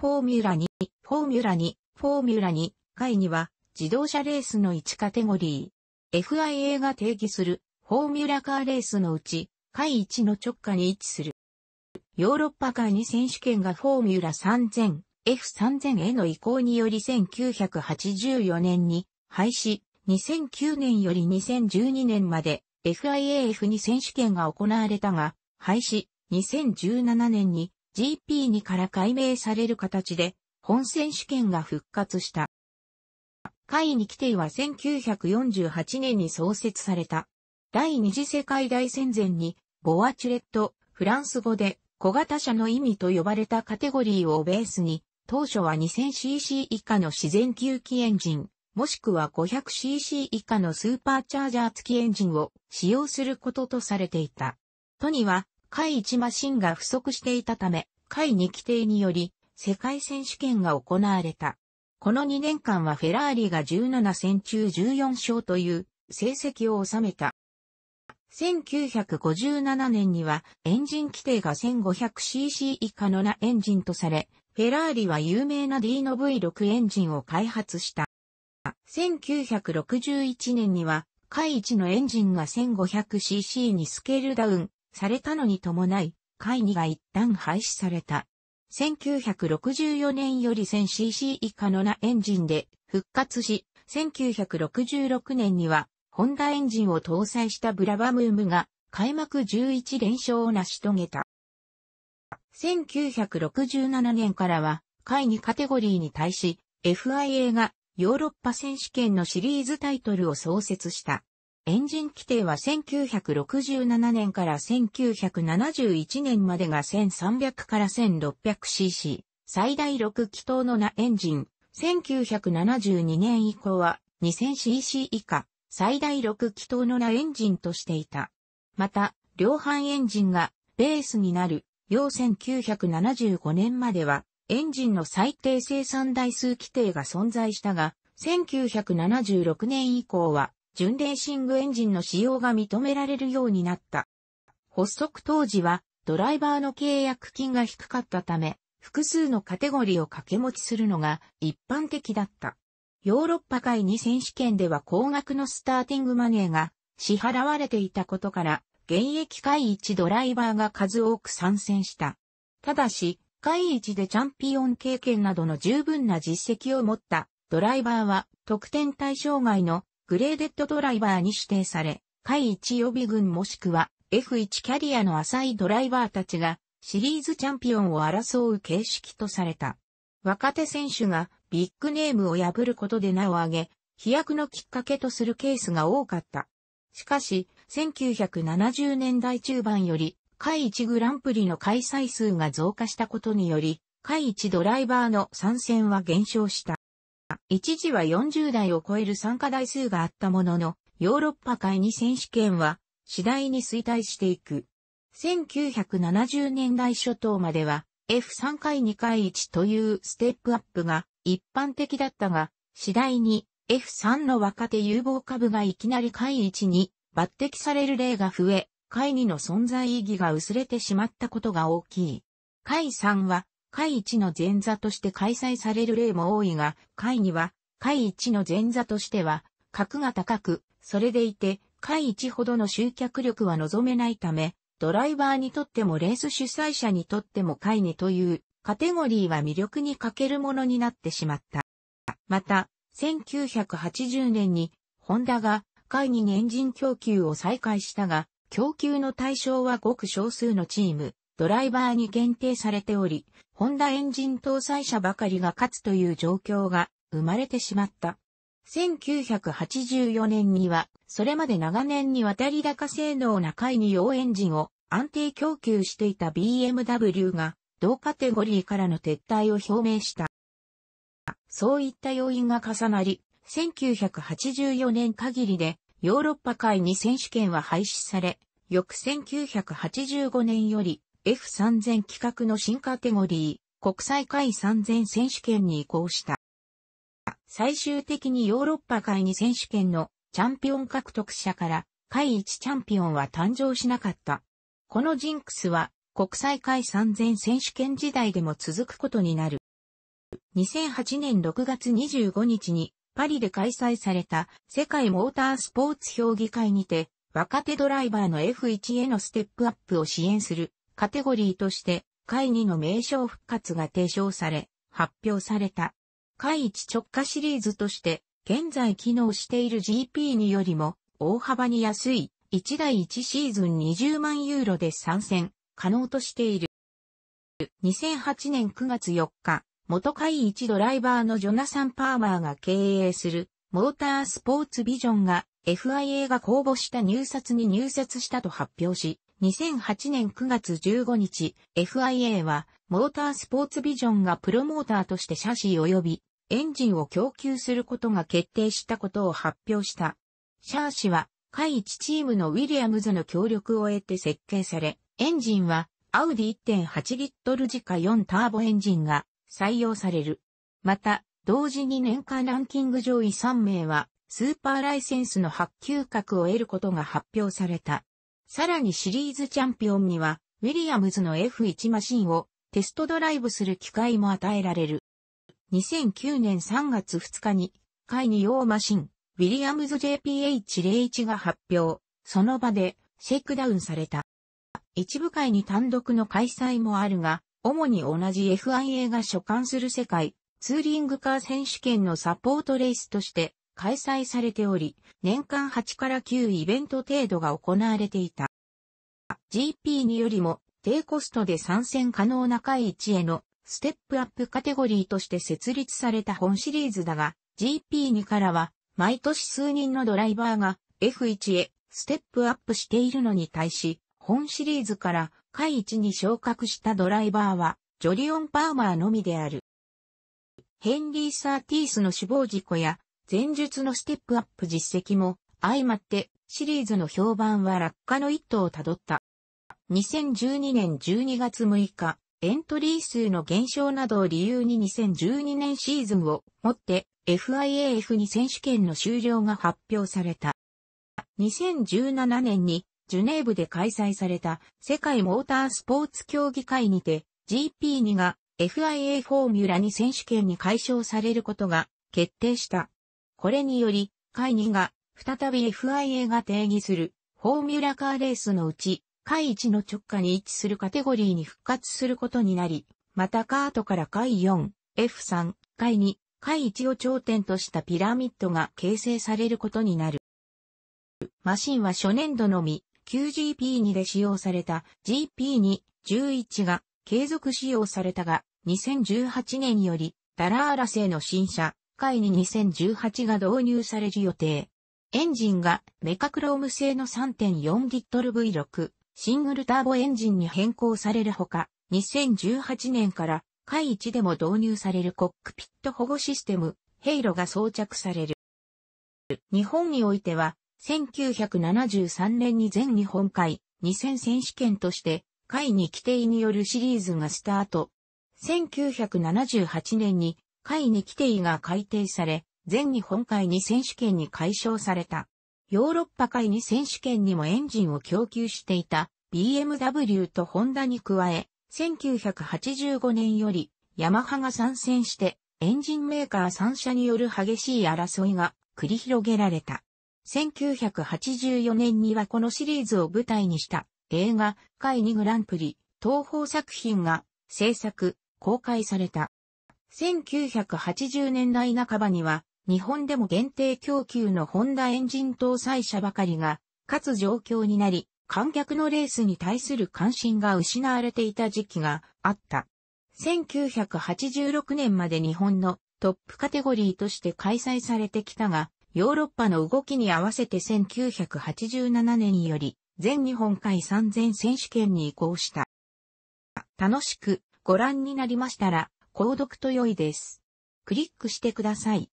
フォーミュラ2、フォーミュラ2、フォーミュラ2回には自動車レースの1カテゴリー。FIA が定義するフォーミュラカーレースのうち、回1の直下に位置する。ヨーロッパカーに選手権がフォーミュラ3000、F3000 への移行により1984年に廃止、2009年より2012年まで FIAF に選手権が行われたが、廃止、2017年に GP2 から改名される形で、本選手権が復活した。会に規定は1948年に創設された。第二次世界大戦前に、ボアチュレット、フランス語で小型車の意味と呼ばれたカテゴリーをベースに、当初は 2000cc 以下の自然吸気エンジン、もしくは 500cc 以下のスーパーチャージャー付きエンジンを使用することとされていた。トには海1マシンが不足していたため、海2規定により、世界選手権が行われた。この2年間はフェラーリが17戦中14勝という成績を収めた。1957年にはエンジン規定が 1500cc 以下のなエンジンとされ、フェラーリは有名な D の V6 エンジンを開発した。1961年には、海1のエンジンが 1500cc にスケールダウンされたのに伴い、会議が一旦廃止された。1964年より 1000cc 以下のなエンジンで復活し、1966年には、ホンダエンジンを搭載したブラバムームが、開幕11連勝を成し遂げた。1967年からは、会議カテゴリーに対し、FIA がヨーロッパ選手権のシリーズタイトルを創設した。エンジン規定は1967年から1971年までが1300から 1600cc、最大6気筒のなエンジン、1972年以降は 2000cc 以下、最大6気筒のなエンジンとしていた。また、量販エンジンがベースになる、要1975年までは、エンジンの最低生産台数規定が存在したが、1976年以降は、純レーシングエンジンの使用が認められるようになった。発足当時はドライバーの契約金が低かったため、複数のカテゴリーを掛け持ちするのが一般的だった。ヨーロッパ界に選手権では高額のスターティングマネーが支払われていたことから、現役会一ドライバーが数多く参戦した。ただし、会一でチャンピオン経験などの十分な実績を持ったドライバーは特典対象外のグレーデッドドライバーに指定され、下1予備軍もしくは F1 キャリアの浅いドライバーたちがシリーズチャンピオンを争う形式とされた。若手選手がビッグネームを破ることで名を挙げ、飛躍のきっかけとするケースが多かった。しかし、1970年代中盤より、海一グランプリの開催数が増加したことにより、海一ドライバーの参戦は減少した。一時は40台を超える参加台数があったものの、ヨーロッパ会に選手権は次第に衰退していく。1970年代初頭までは F3 回2回1というステップアップが一般的だったが、次第に F3 の若手有望株がいきなり回1に抜擢される例が増え、回2の存在意義が薄れてしまったことが大きい。回3は会一の前座として開催される例も多いが、会には、会一の前座としては、格が高く、それでいて、会一ほどの集客力は望めないため、ドライバーにとってもレース主催者にとっても会にという、カテゴリーは魅力に欠けるものになってしまった。また、1980年に、ホンダが、会にエンジン供給を再開したが、供給の対象はごく少数のチーム、ドライバーに限定されており、ホンダエンジン搭載車ばかりが勝つという状況が生まれてしまった。1984年には、それまで長年にわたり高性能な回に用エンジンを安定供給していた BMW が、同カテゴリーからの撤退を表明した。そういった要因が重なり、1984年限りで、ヨーロッパ界に選手権は廃止され、翌1985年より、F3000 企画の新カテゴリー、国際会3000選手権に移行した。最終的にヨーロッパ会2選手権のチャンピオン獲得者から会1チャンピオンは誕生しなかった。このジンクスは国際会3000選手権時代でも続くことになる。2008年6月25日にパリで開催された世界モータースポーツ評議会にて若手ドライバーの F1 へのステップアップを支援するカテゴリーとして、会議の名称復活が提唱され、発表された。会一直下シリーズとして、現在機能している GP によりも、大幅に安い、1台1シーズン20万ユーロで参戦、可能としている。2008年9月4日、元会一ドライバーのジョナサン・パーマーが経営する、モータースポーツビジョンが FIA が公募した入札に入札したと発表し、2008年9月15日、FIA は、モータースポーツビジョンがプロモーターとしてシャシー及び、エンジンを供給することが決定したことを発表した。シャーシは、下位1チームのウィリアムズの協力を得て設計され、エンジンは、アウディ1.8リットル時価4ターボエンジンが採用される。また、同時に年間ランキング上位3名は、スーパーライセンスの発給格を得ることが発表された。さらにシリーズチャンピオンには、ウィリアムズの F1 マシンをテストドライブする機会も与えられる。2009年3月2日に、会に用マシン、ウィリアムズ JPH01 が発表、その場でシェイクダウンされた。一部会に単独の開催もあるが、主に同じ f i a が所管する世界、ツーリングカー選手権のサポートレースとして開催されており、年間8から9イベント程度が行われていた。GP によりも低コストで参戦可能な会1へのステップアップカテゴリーとして設立された本シリーズだが、GP2 からは毎年数人のドライバーが F1 へステップアップしているのに対し、本シリーズから会1に昇格したドライバーはジョリオン・パーマーのみである。ヘンリー・サーティースの死亡事故や前述のステップアップ実績も相まってシリーズの評判は落下の一途をたどった。2012年12月6日、エントリー数の減少などを理由に2012年シーズンをもって FIAF2 選手権の終了が発表された。2017年にジュネーブで開催された世界モータースポーツ競技会にて GP2 が FIA フォーミュラ2選手権に解消されることが決定した。これにより、会2が再び FIA が定義するフォーミュラカーレースのうち、会1の直下に位置するカテゴリーに復活することになり、またカートから会4、F3、会2、会1を頂点としたピラミッドが形成されることになる。マシンは初年度のみ、QGP2 で使用された GP2、11が継続使用されたが、2018年よりダラーラ製の新車回に2018が導入される予定。エンジンがメカクローム製の3 4ル V6 シングルターボエンジンに変更されるほか、2018年から回1でも導入されるコックピット保護システム、ヘイロが装着される。日本においては、1973年に全日本海2000選手権として、海に規定によるシリーズがスタート。1978年に会に規定が改定され、全日本会に選手権に解消された。ヨーロッパ会に選手権にもエンジンを供給していた BMW とホンダに加え、1985年よりヤマハが参戦してエンジンメーカー3社による激しい争いが繰り広げられた。1984年にはこのシリーズを舞台にした映画、会にグランプリ、東宝作品が制作、公開された。1980年代半ばには、日本でも限定供給のホンダエンジン搭載車ばかりが、かつ状況になり、観客のレースに対する関心が失われていた時期があった。1986年まで日本のトップカテゴリーとして開催されてきたが、ヨーロッパの動きに合わせて1987年により、全日本海3000選手権に移行した。楽しくご覧になりましたら、購読と良いです。クリックしてください。